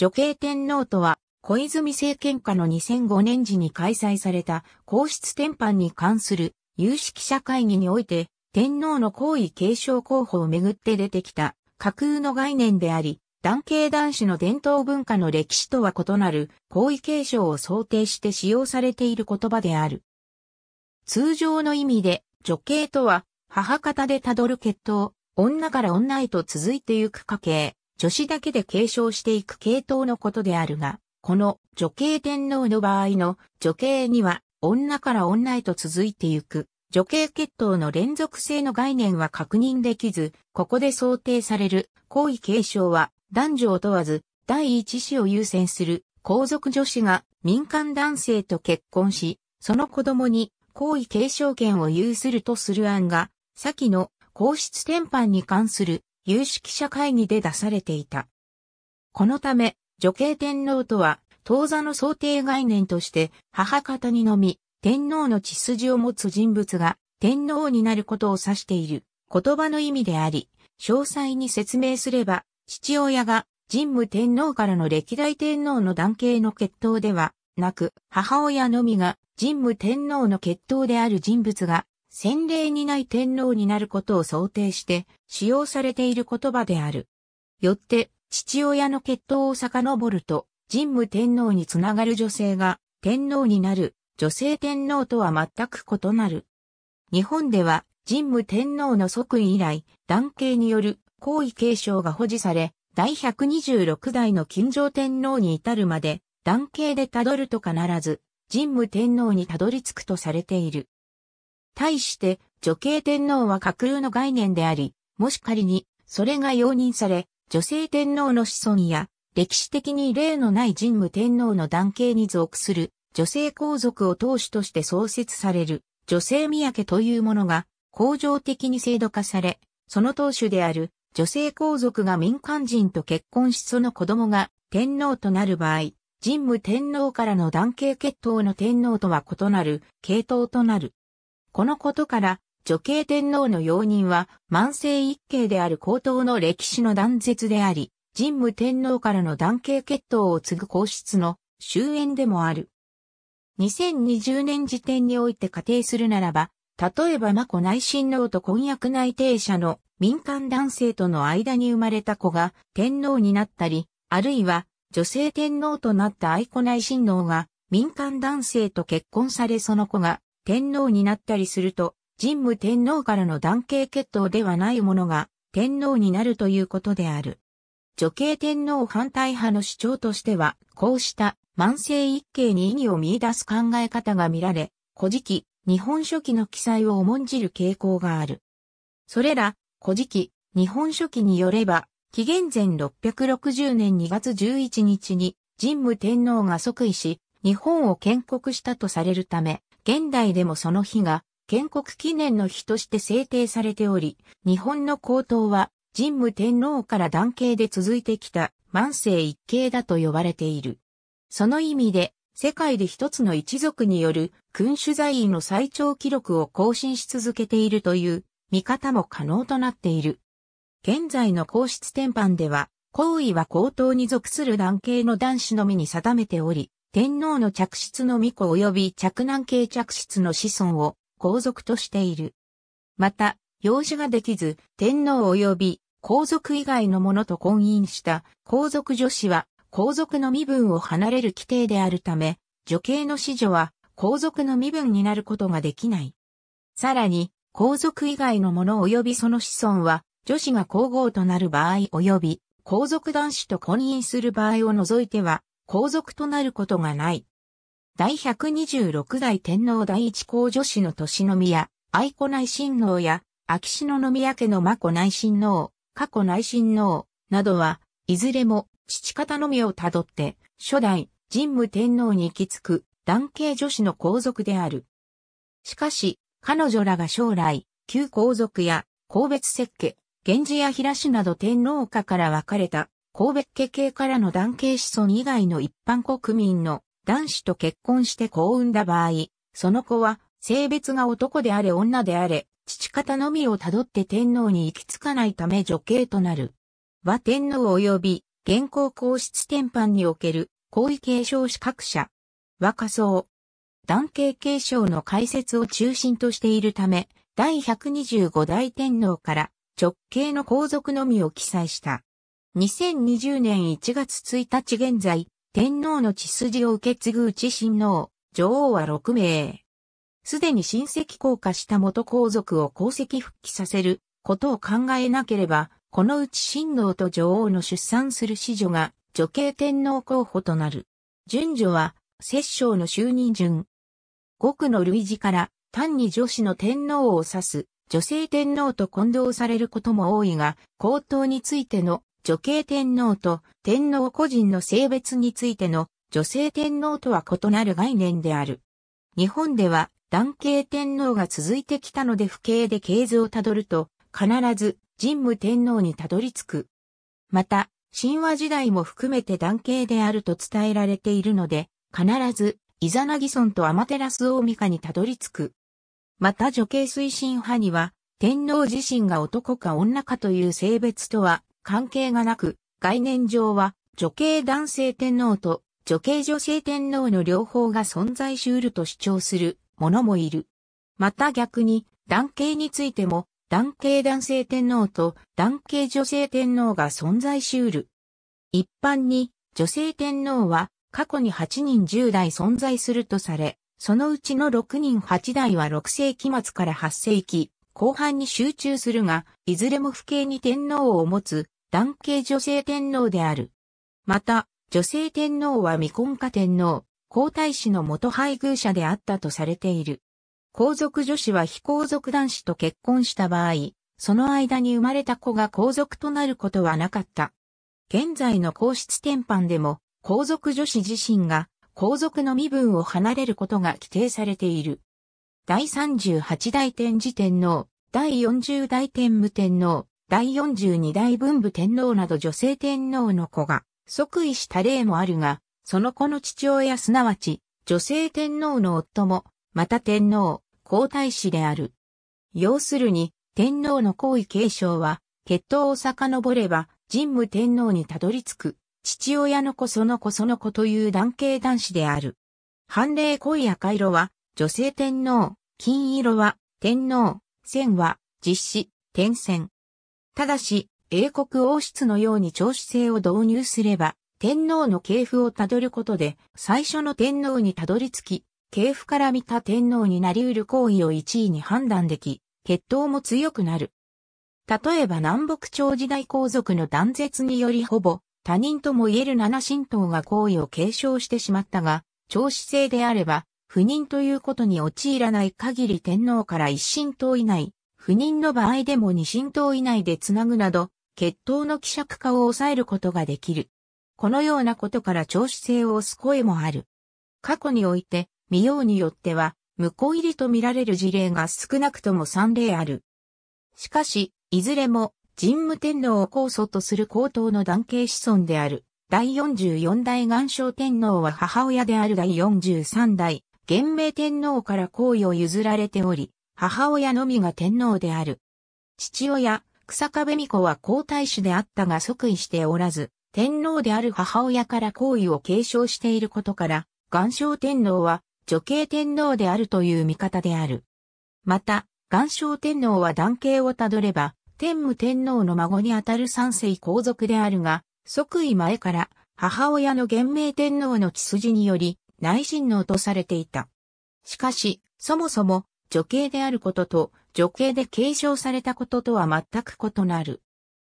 女系天皇とは、小泉政権下の2005年時に開催された皇室典範に関する有識者会議において、天皇の皇位継承候補をめぐって出てきた架空の概念であり、男系男子の伝統文化の歴史とは異なる皇位継承を想定して使用されている言葉である。通常の意味で、女系とは、母方でたどる血統、女から女へと続いてゆく家系、女子だけで継承していく系統のことであるが、この女系天皇の場合の女系には女から女へと続いてゆく女系血統の連続性の概念は確認できず、ここで想定される皇位継承は男女を問わず第一子を優先する皇族女子が民間男性と結婚し、その子供に皇位継承権を有するとする案が、先の皇室転犯に関する有識者会議で出されていた。このため、女系天皇とは、当座の想定概念として、母方にのみ、天皇の血筋を持つ人物が、天皇になることを指している、言葉の意味であり、詳細に説明すれば、父親が、神武天皇からの歴代天皇の男系の血統では、なく、母親のみが、神武天皇の血統である人物が、先例にない天皇になることを想定して使用されている言葉である。よって、父親の血統を遡ると、神武天皇につながる女性が天皇になる女性天皇とは全く異なる。日本では神武天皇の即位以来、男系による皇位継承が保持され、第126代の金城天皇に至るまで、男系でたどると必ず、神武天皇にたどり着くとされている。対して女系天皇は架空の概念であり、もし仮にそれが容認され、女性天皇の子孫や歴史的に例のない神武天皇の男系に属する女性皇族を当主として創設される女性宮家というものが恒常的に制度化され、その当主である女性皇族が民間人と結婚しその子供が天皇となる場合、神武天皇からの男系血統の天皇とは異なる系統となる。このことから、女系天皇の容認は、万世一系である皇統の歴史の断絶であり、神武天皇からの男系血統を継ぐ皇室の終焉でもある。2020年時点において仮定するならば、例えば真子内親王と婚約内定者の民間男性との間に生まれた子が天皇になったり、あるいは女性天皇となった愛子内親王が民間男性と結婚されその子が天皇になったりすると、神武天皇からの男系血統ではないものが天皇になるということである。女系天皇反対派の主張としては、こうした万世一系に意義を見出す考え方が見られ、古事記、日本書紀の記載を重んじる傾向がある。それら、古事記、日本書紀によれば、紀元前660年2月11日に神武天皇が即位し、日本を建国したとされるため、現代でもその日が建国記念の日として制定されており、日本の皇統は神武天皇から男系で続いてきた万世一系だと呼ばれている。その意味で、世界で一つの一族による君主在位の最長記録を更新し続けているという見方も可能となっている。現在の皇室典範では、皇位は皇統に属する男系の男子のみに定めており、天皇の嫡室の御子及び嫡男系嫡室の子孫を皇族としている。また、養子ができず、天皇及び皇族以外の者と婚姻した皇族女子は皇族の身分を離れる規定であるため、女系の子女は皇族の身分になることができない。さらに、皇族以外の者及びその子孫は、女子が皇后となる場合及び、皇族男子と婚姻する場合を除いては、皇族となることがない。第126代天皇第一皇女子の年宮、愛子内親王や、秋篠宮家の眞子内親王、過去内親王、などは、いずれも、父方のみをたどって、初代、神武天皇に行き着く、男系女子の皇族である。しかし、彼女らが将来、旧皇族や、皇別設家、源氏や平氏など天皇家から分かれた神戸家系からの男系子孫以外の一般国民の男子と結婚して子を産んだ場合、その子は性別が男であれ女であれ、父方のみをたどって天皇に行き着かないため女系となる。和天皇及び現行皇室典範における皇位継承資格者。和仮想。男系継承の解説を中心としているため、第125代天皇から直系の皇族のみを記載した。2020年1月1日現在、天皇の血筋を受け継ぐうち親王、女王は6名。すでに親戚降下した元皇族を皇籍復帰させることを考えなければ、このうち親王と女王の出産する子女が女系天皇候補となる。順序は、摂政の就任順。国の類似から単に女子の天皇を指す女性天皇と混同されることも多いが、皇統についての女系天皇と天皇個人の性別についての女性天皇とは異なる概念である。日本では男系天皇が続いてきたので不敬で系図をたどると必ず神武天皇にたどり着く。また、神話時代も含めて男系であると伝えられているので、必ず、イザナギソンとアマテラス大カにたどり着く。また女系推進派には、天皇自身が男か女かという性別とは関係がなく、概念上は女系男性天皇と女系女性天皇の両方が存在し得ると主張する者もいる。また逆に、男系についても、男系男性天皇と男系女性天皇が存在し得る。一般に、女性天皇は過去に8人10代存在するとされ、そのうちの6人8代は6世紀末から8世紀、後半に集中するが、いずれも父兄に天皇を持つ、男系女性天皇である。また、女性天皇は未婚家天皇、皇太子の元配偶者であったとされている。皇族女子は非皇族男子と結婚した場合、その間に生まれた子が皇族となることはなかった。現在の皇室典範でも、皇族女子自身が皇族の身分を離れることが規定されている。第38代天智天皇、第40代天武天皇、第42代文武天皇など女性天皇の子が即位した例もあるが、その子の父親すなわち、女性天皇の夫も、また天皇、皇太子である。要するに、天皇の皇位継承は、血統を遡れば、神武天皇にたどり着く、父親の子その子その子という男系男子である。判例濃い赤色は、女性天皇、金色は、天皇、線は実施、点線。ただし、英国王室のように長子制を導入すれば、天皇の系譜をたどることで、最初の天皇にたどり着き、系譜から見た天皇になり得る行為を1位に判断でき、血統も強くなる。例えば南北朝時代皇族の断絶によりほぼ他人とも言える七神道が行為を継承してしまったが、長子制であれば、不妊ということに陥らない限り天皇から一神党以内、不妊の場合でも二神党以内でつなぐなど、血統の希釈化を抑えることができる。このようなことから長子性を押す声もある。過去において、未用によっては、無効入りと見られる事例が少なくとも3例ある。しかし、いずれも、神武天皇を皇祖とする皇統の男系子孫である、第44代岩正天皇は母親である第43代、元明天皇から皇位を譲られており、母親のみが天皇である。父親、草壁美子は皇太子であったが即位しておらず、天皇である母親から皇位を継承していることから、元正天皇は女系天皇であるという見方である。また、元正天皇は男系をたどれば、天武天皇の孫にあたる三世皇族であるが、即位前から母親の元明天皇の血筋により、内親王とされていた。しかし、そもそも女系であることと女系で継承されたこととは全く異なる。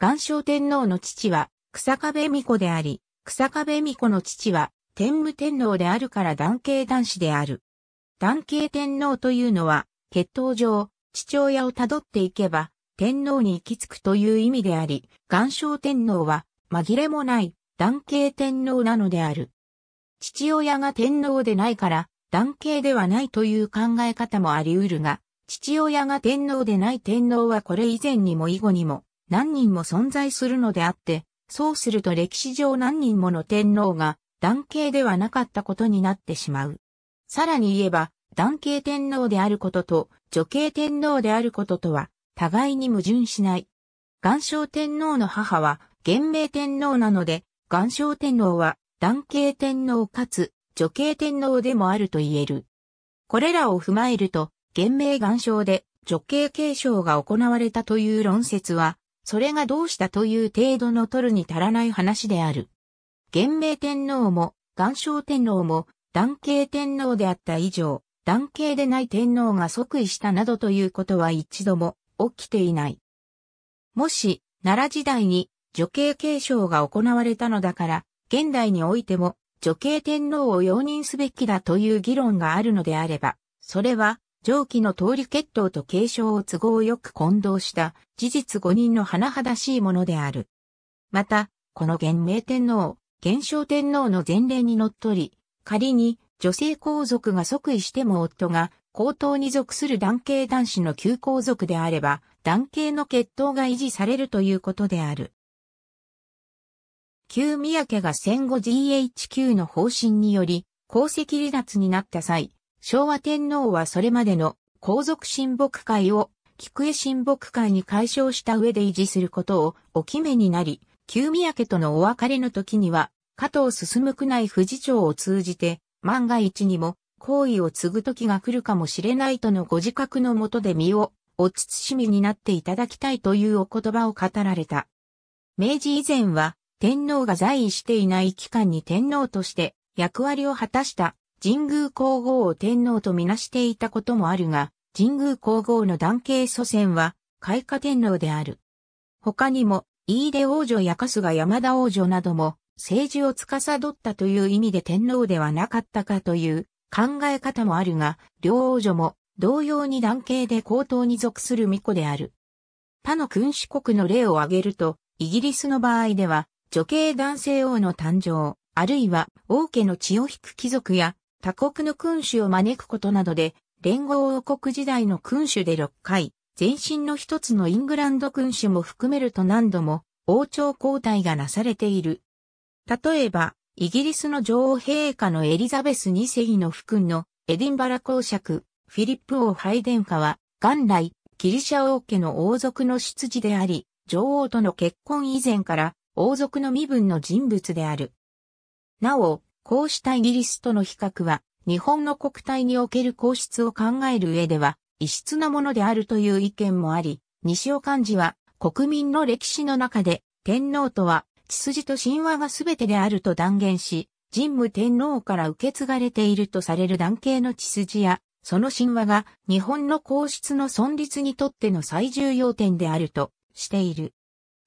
岩正天皇の父は草壁巫子であり、草壁巫子の父は天武天皇であるから男系男子である。男系天皇というのは、血統上、父親をたどっていけば、天皇に行き着くという意味であり、岩正天皇は、紛れもない、男系天皇なのである。父親が天皇でないから、男系ではないという考え方もあり得るが、父親が天皇でない天皇はこれ以前にも以後にも何人も存在するのであって、そうすると歴史上何人もの天皇が男系ではなかったことになってしまう。さらに言えば、男系天皇であることと女系天皇であることとは互いに矛盾しない。岩礁天皇の母は元明天皇なので、岩礁天皇は男系天皇かつ女系天皇でもあると言える。これらを踏まえると、元明元章で女系継承が行われたという論説は、それがどうしたという程度の取るに足らない話である。元明天皇も元章天皇も男系天皇であった以上、男系でない天皇が即位したなどということは一度も起きていない。もし、奈良時代に女系継承が行われたのだから、現代においても女系天皇を容認すべきだという議論があるのであれば、それは上記の通り決闘と継承を都合よく混同した事実五人の甚だしいものである。また、この現明天皇、現象天皇の前例にのっとり、仮に女性皇族が即位しても夫が皇統に属する男系男子の旧皇族であれば、男系の血統が維持されるということである。旧宮家が戦後 GHQ の方針により、皇籍離脱になった際、昭和天皇はそれまでの皇族親睦会を菊江親睦会に解消した上で維持することをお決めになり、旧宮家とのお別れの時には、加藤進宮内富士町を通じて、万が一にも、行為を継ぐ時が来るかもしれないとのご自覚のもとで身を、お慎みになっていただきたいというお言葉を語られた。明治以前は、天皇が在位していない期間に天皇として役割を果たした神宮皇后を天皇とみなしていたこともあるが、神宮皇后の男系祖先は開化天皇である。他にも、飯出王女や春日山田王女なども政治を司ったという意味で天皇ではなかったかという考え方もあるが、両王女も同様に男系で皇統に属する巫女である。他の君主国の例を挙げると、イギリスの場合では、女系男性王の誕生、あるいは王家の血を引く貴族や他国の君主を招くことなどで、連合王国時代の君主で6回、前身の一つのイングランド君主も含めると何度も王朝交代がなされている。例えば、イギリスの女王陛下のエリザベス2世の副君のエディンバラ公爵、フィリップ王妃殿下は、元来、ギリシャ王家の王族の出自であり、女王との結婚以前から王族の身分の人物である。なお、こうしたイギリスとの比較は、日本の国体における皇室を考える上では、異質なものであるという意見もあり、西尾幹事は、国民の歴史の中で、天皇とは、血筋と神話が全てであると断言し、神武天皇から受け継がれているとされる男系の血筋や、その神話が日本の皇室の存立にとっての最重要点であるとしている。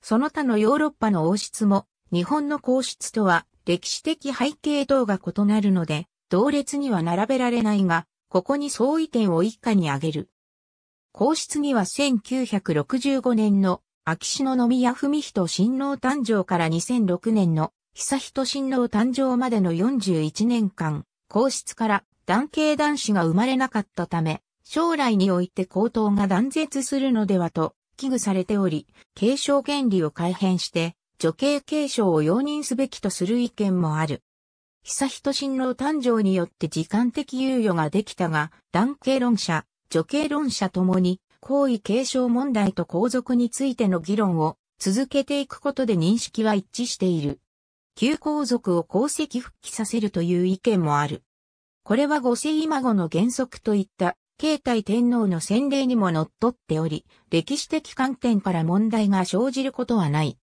その他のヨーロッパの王室も、日本の皇室とは歴史的背景等が異なるので、同列には並べられないが、ここに相違点を一家に挙げる。皇室には1965年の秋篠宮文人親王誕生から2006年の久人親王誕生までの41年間、皇室から男系男子が生まれなかったため、将来において高等が断絶するのではと危惧されており、継承原理を改変して、女系継承を容認すべきとする意見もある。久人親王誕生によって時間的猶予ができたが、男系論者、女系論者ともに、皇位継承問題と皇族についての議論を続けていくことで認識は一致している。旧皇族を皇籍復帰させるという意見もある。これは五世孫の原則といった慶太天皇の洗礼にも則っており、歴史的観点から問題が生じることはない。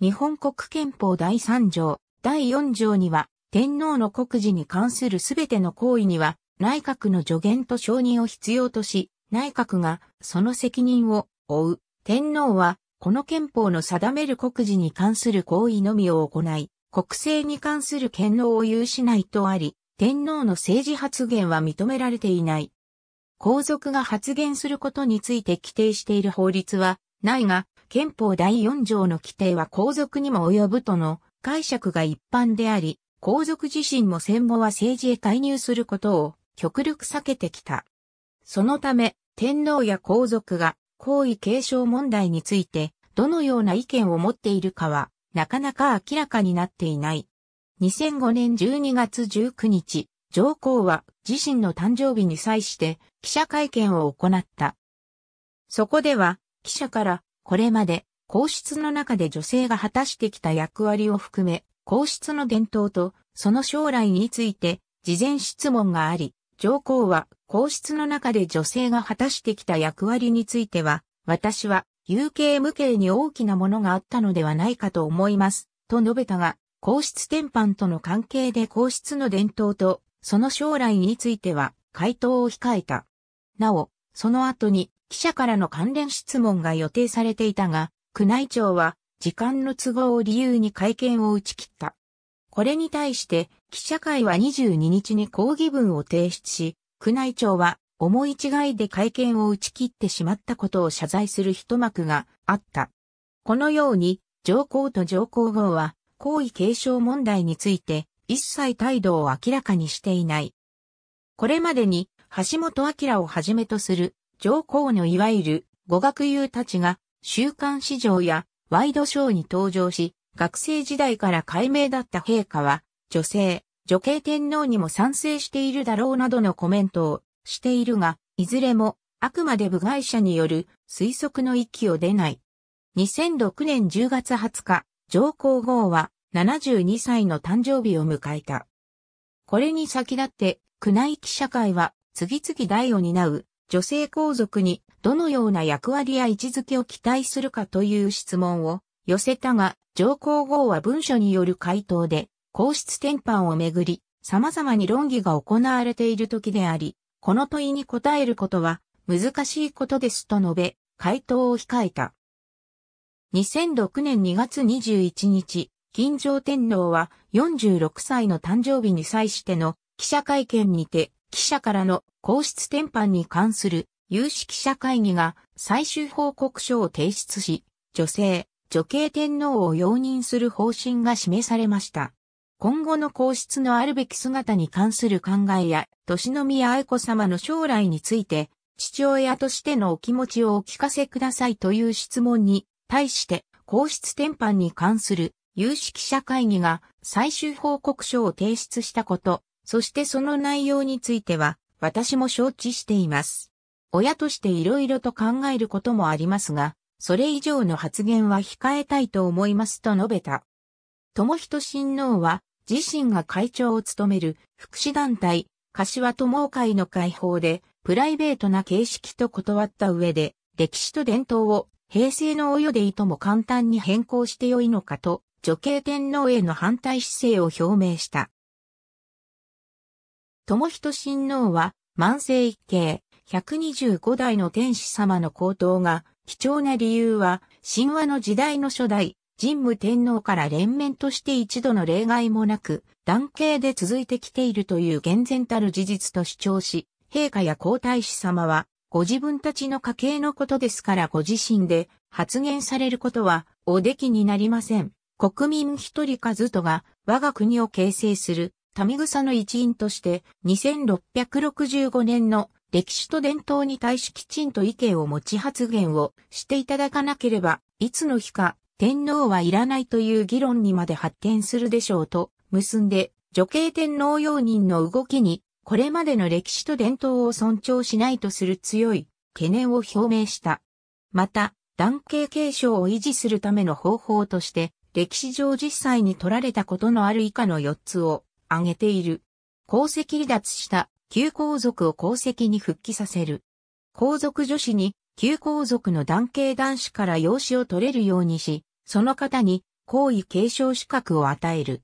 日本国憲法第3条、第4条には、天皇の国事に関するすべての行為には、内閣の助言と承認を必要とし、内閣がその責任を負う。天皇は、この憲法の定める国事に関する行為のみを行い、国政に関する権能を有しないとあり、天皇の政治発言は認められていない。皇族が発言することについて規定している法律はないが、憲法第4条の規定は皇族にも及ぶとの解釈が一般であり、皇族自身も戦後は政治へ介入することを極力避けてきた。そのため、天皇や皇族が皇位継承問題についてどのような意見を持っているかはなかなか明らかになっていない。2005年12月19日、上皇は自身の誕生日に際して記者会見を行った。そこでは記者からこれまで皇室の中で女性が果たしてきた役割を含め皇室の伝統とその将来について事前質問があり、上皇は皇室の中で女性が果たしてきた役割については私は有形無形に大きなものがあったのではないかと思います、と述べたが、皇室典範との関係で皇室の伝統とその将来については回答を控えた。なお、その後に記者からの関連質問が予定されていたが、宮内庁は時間の都合を理由に会見を打ち切った。これに対して記者会は22日に抗議文を提出し、宮内庁は思い違いで会見を打ち切ってしまったことを謝罪する一幕があった。このように上皇と上皇后は皇位継承問題について一切態度を明らかにしていない。これまでに橋本明をはじめとする上皇のいわゆる語学友たちが週刊市場やワイドショーに登場し、学生時代から解明だった陛下は女性、女系天皇にも賛成しているだろうなどのコメントをしているが、いずれもあくまで部外者による推測の域を出ない。2006年10月20日、上皇后は72歳の誕生日を迎えた。これに先立って、宮内記者会は次々代を担う女性皇族にどのような役割や位置づけを期待するかという質問を寄せたが、上皇后は文書による回答で、皇室転搬をめぐり、様々に論議が行われている時であり、この問いに答えることは難しいことですと述べ、回答を控えた。2006年2月21日、金城天皇は46歳の誕生日に際しての記者会見にて、記者からの皇室転換に関する有識者会議が最終報告書を提出し、女性、女系天皇を容認する方針が示されました。今後の皇室のあるべき姿に関する考えや、年宮愛子様の将来について、父親としてのお気持ちをお聞かせくださいという質問に、対して、皇室転換に関する有識者会議が最終報告書を提出したこと、そしてその内容については、私も承知しています。親として色々と考えることもありますが、それ以上の発言は控えたいと思いますと述べた。友人親王は、自身が会長を務める福祉団体、柏友会の会報で、プライベートな形式と断った上で、歴史と伝統を平成のお世でいとも簡単に変更してよいのかと女系天皇への反対姿勢を表明した。友仁親王は、万世一系、125代の天使様の高騰が、貴重な理由は、神話の時代の初代、神武天皇から連綿として一度の例外もなく、男系で続いてきているという厳然たる事実と主張し、陛下や皇太子様は、ご自分たちの家系のことですからご自身で発言されることはおできになりません。国民一人数とが我が国を形成する民草の一員として2665年の歴史と伝統に対しきちんと意見を持ち発言をしていただかなければ、いつの日か天皇はいらないという議論にまで発展するでしょうと結んで、女系天皇容認の動きに、これまでの歴史と伝統を尊重しないとする強い懸念を表明した。また、男系継承を維持するための方法として、歴史上実際に取られたことのある以下の4つを挙げている。皇籍離脱した旧皇族を皇籍に復帰させる。皇族女子に旧皇族の男系男子から養子を取れるようにし、その方に皇位継承資格を与える。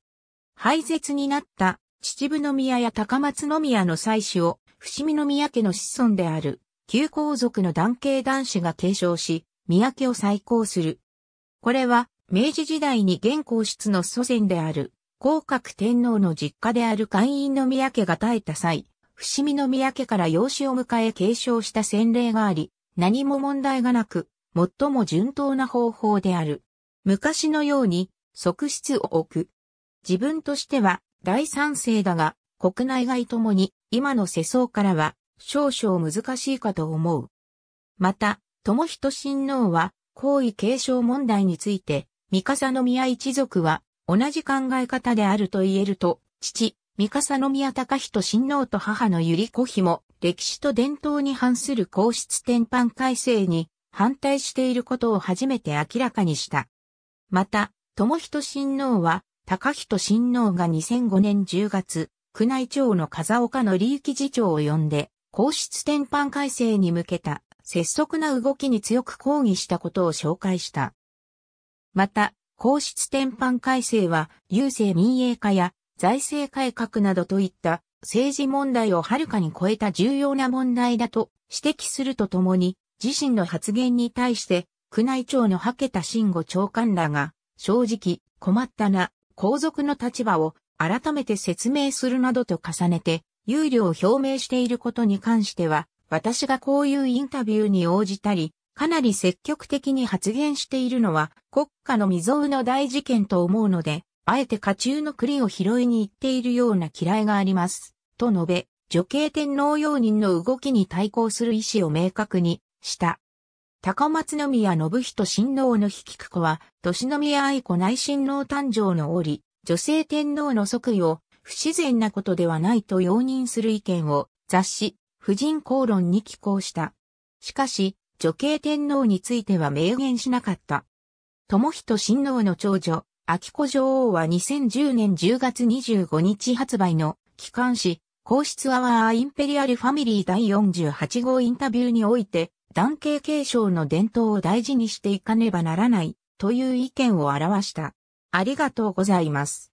廃絶になった秩父宮や高松宮の妻子を伏見宮家の子孫である旧皇族の男系男子が継承し、宮家を再興する。これは明治時代に現皇室の祖先である、広格天皇の実家である会員の宮家が耐えた際、伏見の宮家から養子を迎え継承した先例があり、何も問題がなく、最も順当な方法である。昔のように、側室を置く。自分としては、第三世だが、国内外ともに、今の世相からは、少々難しいかと思う。また、友人親王は、皇位継承問題について、三笠宮一族は同じ考え方であると言えると、父、三笠宮隆人親王と母の百合子妃も歴史と伝統に反する皇室転搬改正に反対していることを初めて明らかにした。また、友人親王は、高人親王が2005年10月、宮内庁の風岡の理域次長を呼んで、皇室転搬改正に向けた、拙速な動きに強く抗議したことを紹介した。また、皇室転換改正は、郵政民営化や財政改革などといった政治問題をはるかに超えた重要な問題だと指摘するとともに、自身の発言に対して、宮内庁のはけた慎吾長官らが、正直、困ったな、皇族の立場を改めて説明するなどと重ねて、憂慮を表明していることに関しては、私がこういうインタビューに応じたり、かなり積極的に発言しているのは国家の未曾有の大事件と思うので、あえて家中の栗を拾いに行っているような嫌いがあります。と述べ、女系天皇容認の動きに対抗する意思を明確にした。高松宮信人親王の引き子は、年宮愛子内親王誕生の折、女性天皇の即位を不自然なことではないと容認する意見を雑誌、婦人公論に寄稿した。しかし、女系天皇については明言しなかった。友人親王の長女、秋子女王は2010年10月25日発売の機関誌、皇室アワーインペリアルファミリー第48号インタビューにおいて、男系継承の伝統を大事にしていかねばならないという意見を表した。ありがとうございます。